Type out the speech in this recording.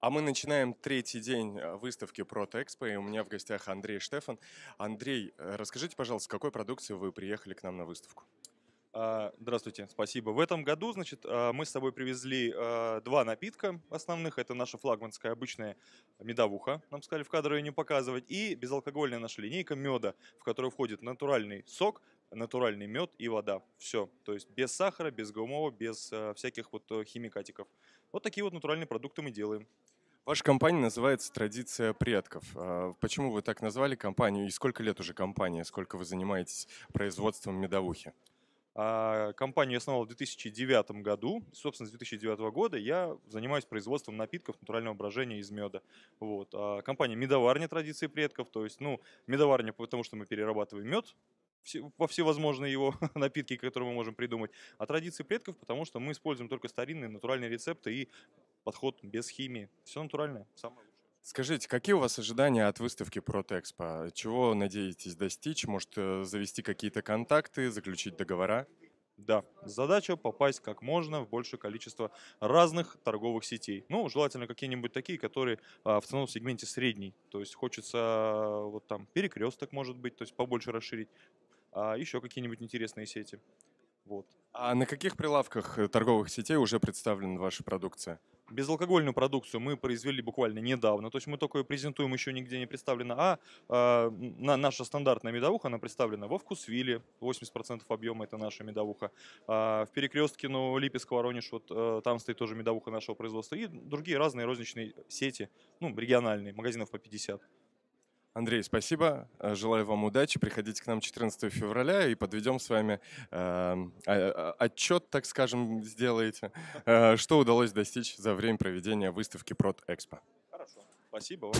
А мы начинаем третий день э, выставки Протоэкспо, и у меня в гостях Андрей Штефан. Андрей, э, расскажите, пожалуйста, с какой продукции вы приехали к нам на выставку? А, здравствуйте, спасибо. В этом году, значит, а, мы с собой привезли а, два напитка основных. Это наша флагманская обычная медовуха, нам сказали в кадр ее не показывать, и безалкогольная наша линейка меда, в которую входит натуральный сок, натуральный мед и вода. Все, то есть без сахара, без гумова, без всяких вот э, химикатиков. Вот такие вот натуральные продукты мы делаем. Ваша компания называется «Традиция предков». Почему вы так назвали компанию и сколько лет уже компания, сколько вы занимаетесь производством медовухи? А, Компанию я основал в 2009 году. Собственно, с 2009 года я занимаюсь производством напитков натурального брожения из меда. Вот. А, компания «Медоварня» традиции предков. То есть, ну, «Медоварня», потому что мы перерабатываем мед, во всевозможные его напитки, которые мы можем придумать, а традиции предков, потому что мы используем только старинные натуральные рецепты и подход без химии. Все натуральное. Самое Скажите, какие у вас ожидания от выставки Протекспо? Чего надеетесь достичь? Может, э, завести какие-то контакты, заключить договора? Да, задача попасть как можно в большее количество разных торговых сетей. Ну, желательно какие-нибудь такие, которые а, в ценовом сегменте средний. То есть хочется а, вот там перекресток, может быть, то есть побольше расширить. А еще какие-нибудь интересные сети. Вот. А на каких прилавках э, торговых сетей уже представлена ваша продукция? Безалкогольную продукцию мы произвели буквально недавно, то есть мы только ее презентуем, еще нигде не представлена, а э, на, наша стандартная медовуха, она представлена во Вкусвилле, 80% объема это наша медовуха, а в Перекрестке, ну, Липецк, Воронеж, вот э, там стоит тоже медовуха нашего производства и другие разные розничные сети, ну, региональные, магазинов по 50. Андрей, спасибо. Э, желаю вам удачи. Приходите к нам 14 февраля и подведем с вами э, отчет, так скажем, сделаете. Э, что удалось достичь за время проведения выставки Прод Экспо? Хорошо. Спасибо